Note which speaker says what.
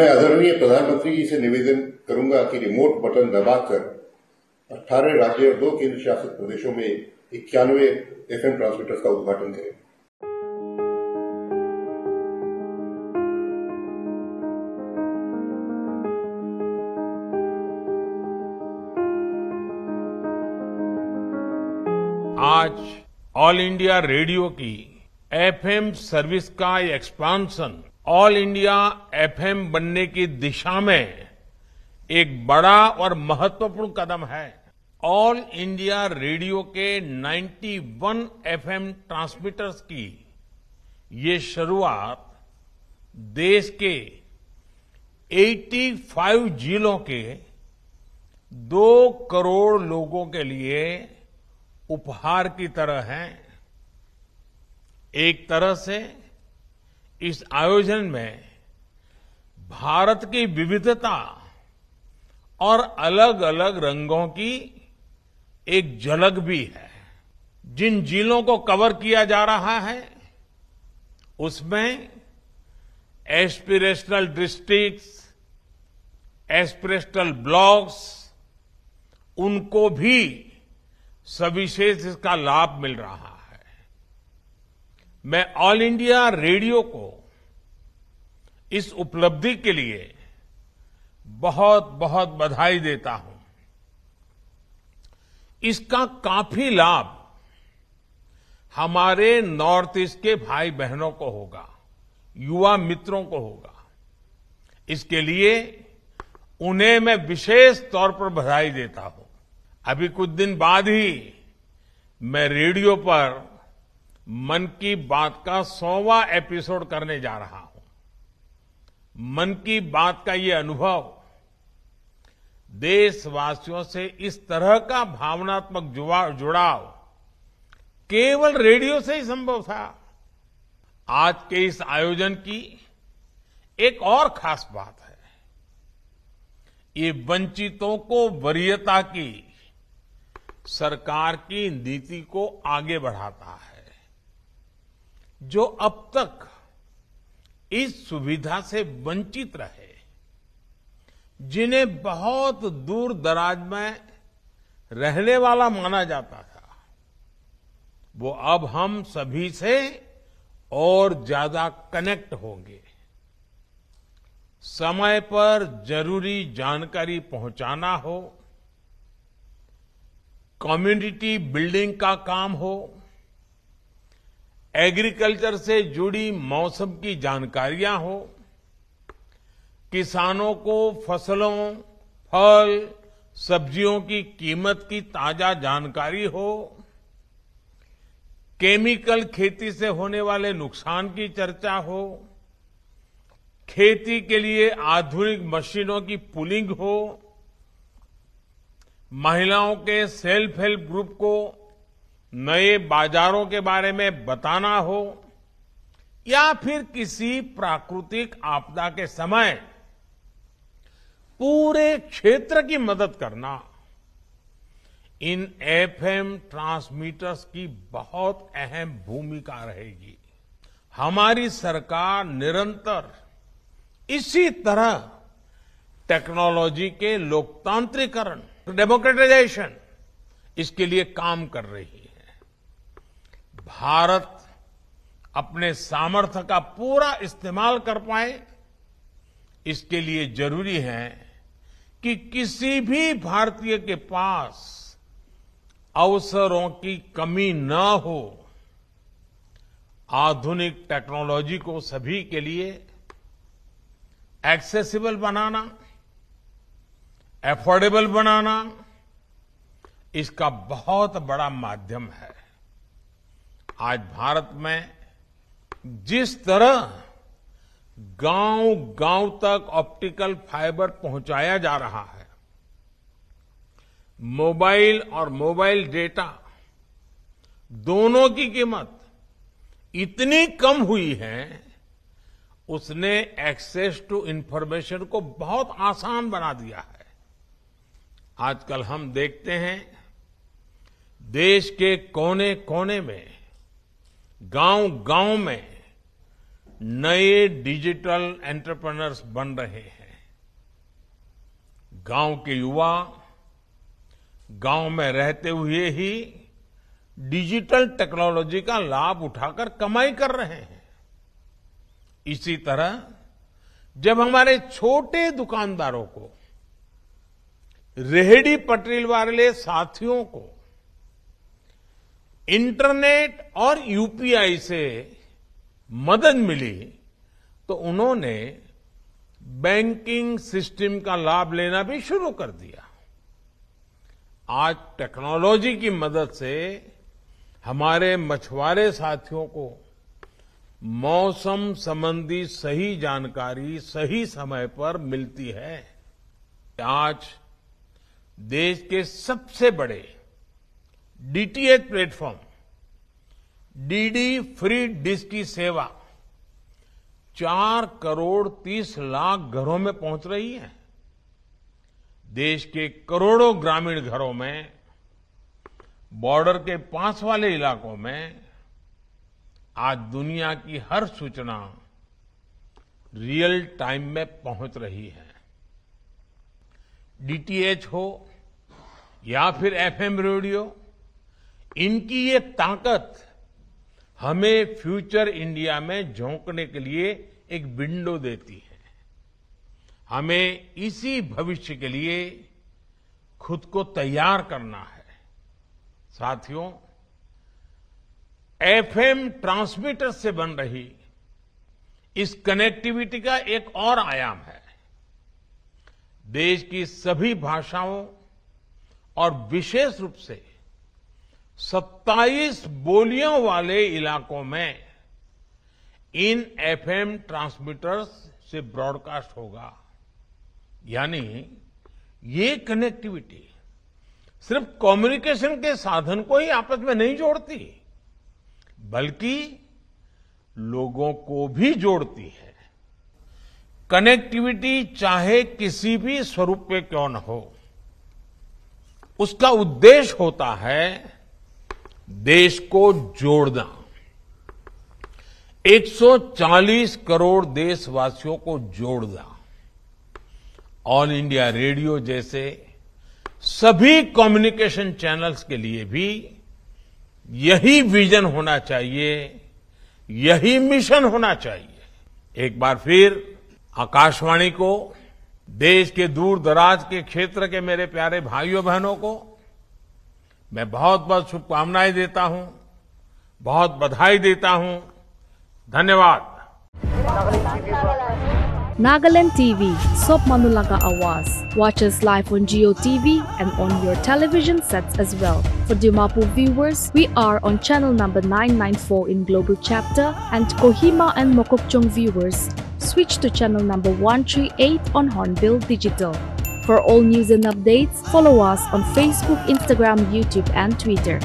Speaker 1: मैं आदरणीय प्रधानमंत्री जी से निवेदन करूंगा कि रिमोट बटन दबाकर अट्ठारह राज्य और दो केंद्र शासित प्रदेशों में इक्यानवे एफ एम ट्रांसमीटर्स का उद्घाटन करें आज ऑल इंडिया रेडियो की एफएम सर्विस का एक्सपांशन ऑल इंडिया एफएम बनने की दिशा में एक बड़ा और महत्वपूर्ण कदम है ऑल इंडिया रेडियो के 91 एफएम ट्रांसमीटर्स की ये शुरुआत देश के 85 जिलों के दो करोड़ लोगों के लिए उपहार की तरह है एक तरह से इस आयोजन में भारत की विविधता और अलग अलग रंगों की एक झलक भी है जिन जिलों को कवर किया जा रहा है उसमें एस्पिरेशनल डिस्ट्रिक्ट्स एस्पिरेशनल ब्लॉक्स उनको भी सविशेष इसका लाभ मिल रहा है मैं ऑल इंडिया रेडियो को इस उपलब्धि के लिए बहुत बहुत बधाई देता हूं इसका काफी लाभ हमारे नॉर्थ ईस्ट के भाई बहनों को होगा युवा मित्रों को होगा इसके लिए उन्हें मैं विशेष तौर पर बधाई देता हूं अभी कुछ दिन बाद ही मैं रेडियो पर मन की बात का सौवा एपिसोड करने जा रहा हूं मन की बात का ये अनुभव देशवासियों से इस तरह का भावनात्मक जुड़ाव केवल रेडियो से ही संभव था आज के इस आयोजन की एक और खास बात है ये वंचितों को वरीयता की सरकार की नीति को आगे बढ़ाता है जो अब तक इस सुविधा से वंचित रहे जिन्हें बहुत दूर दराज में रहने वाला माना जाता था वो अब हम सभी से और ज्यादा कनेक्ट होंगे समय पर जरूरी जानकारी पहुंचाना हो कम्युनिटी बिल्डिंग का काम हो एग्रीकल्चर से जुड़ी मौसम की जानकारियां हो किसानों को फसलों फल सब्जियों की कीमत की ताजा जानकारी हो केमिकल खेती से होने वाले नुकसान की चर्चा हो खेती के लिए आधुनिक मशीनों की पुलिंग हो महिलाओं के सेल्फ हेल्प ग्रुप को नए बाजारों के बारे में बताना हो या फिर किसी प्राकृतिक आपदा के समय पूरे क्षेत्र की मदद करना इन एफएम ट्रांसमीटर्स की बहुत अहम भूमिका रहेगी हमारी सरकार निरंतर इसी तरह टेक्नोलॉजी के लोकतांत्रिकरण डेमोक्रेटाइजेशन इसके लिए काम कर रही है भारत अपने सामर्थ्य का पूरा इस्तेमाल कर पाए इसके लिए जरूरी है कि किसी भी भारतीय के पास अवसरों की कमी न हो आधुनिक टेक्नोलॉजी को सभी के लिए एक्सेसिबल बनाना एफोर्डेबल बनाना इसका बहुत बड़ा माध्यम है आज भारत में जिस तरह गांव गांव तक ऑप्टिकल फाइबर पहुंचाया जा रहा है मोबाइल और मोबाइल डेटा दोनों की कीमत इतनी कम हुई है उसने एक्सेस टू इंफॉर्मेशन को बहुत आसान बना दिया है आजकल हम देखते हैं देश के कोने कोने में गांव गांव में नए डिजिटल एंटरप्रेनर्स बन रहे हैं गांव के युवा गांव में रहते हुए ही डिजिटल टेक्नोलॉजी का लाभ उठाकर कमाई कर रहे हैं इसी तरह जब हमारे छोटे दुकानदारों को रेहड़ी पटरी वाले साथियों को इंटरनेट और यूपीआई से मदद मिली तो उन्होंने बैंकिंग सिस्टम का लाभ लेना भी शुरू कर दिया आज टेक्नोलॉजी की मदद से हमारे मछुआरे साथियों को मौसम संबंधी सही जानकारी सही समय पर मिलती है आज देश के सबसे बड़े DTH platform DD free dish की सेवा चार करोड़ तीस लाख घरों में पहुंच रही है देश के करोड़ों ग्रामीण घरों में बॉर्डर के पास वाले इलाकों में आज दुनिया की हर सूचना रियल टाइम में पहुंच रही है डीटीएच हो या फिर एफएम रेडियो इनकी ये ताकत हमें फ्यूचर इंडिया में झोंकने के लिए एक विंडो देती है हमें इसी भविष्य के लिए खुद को तैयार करना है साथियों एफएम ट्रांसमीटर से बन रही इस कनेक्टिविटी का एक और आयाम है देश की सभी भाषाओं और विशेष रूप से 27 बोलियों वाले इलाकों में इन एफएम ट्रांसमीटर्स से ब्रॉडकास्ट होगा यानी ये कनेक्टिविटी सिर्फ कम्युनिकेशन के साधन को ही आपस में नहीं जोड़ती बल्कि लोगों को भी जोड़ती है कनेक्टिविटी चाहे किसी भी स्वरूप में क्यों न हो उसका उद्देश्य होता है देश को जोड़ना 140 करोड़ देशवासियों को जोड़ना ऑल इंडिया रेडियो जैसे सभी कम्युनिकेशन चैनल्स के लिए भी यही विजन होना चाहिए यही मिशन होना चाहिए एक बार फिर आकाशवाणी को देश के दूर दराज के क्षेत्र के मेरे प्यारे भाइयों बहनों को मैं बहुत बहुत शुभकामनाएं देता हूं बहुत बधाई देता हूं धन्यवाद नागालैंड टीवी सब मनुला का आवाज watch is live on Jio TV and on your television sets as well for Dimapur viewers we are on channel number 994 in global chapter and Kohima and Mokokchung viewers switch to channel number 138 on Hornbill Digital For all news and updates, follow us on Facebook, Instagram, YouTube, and Twitter.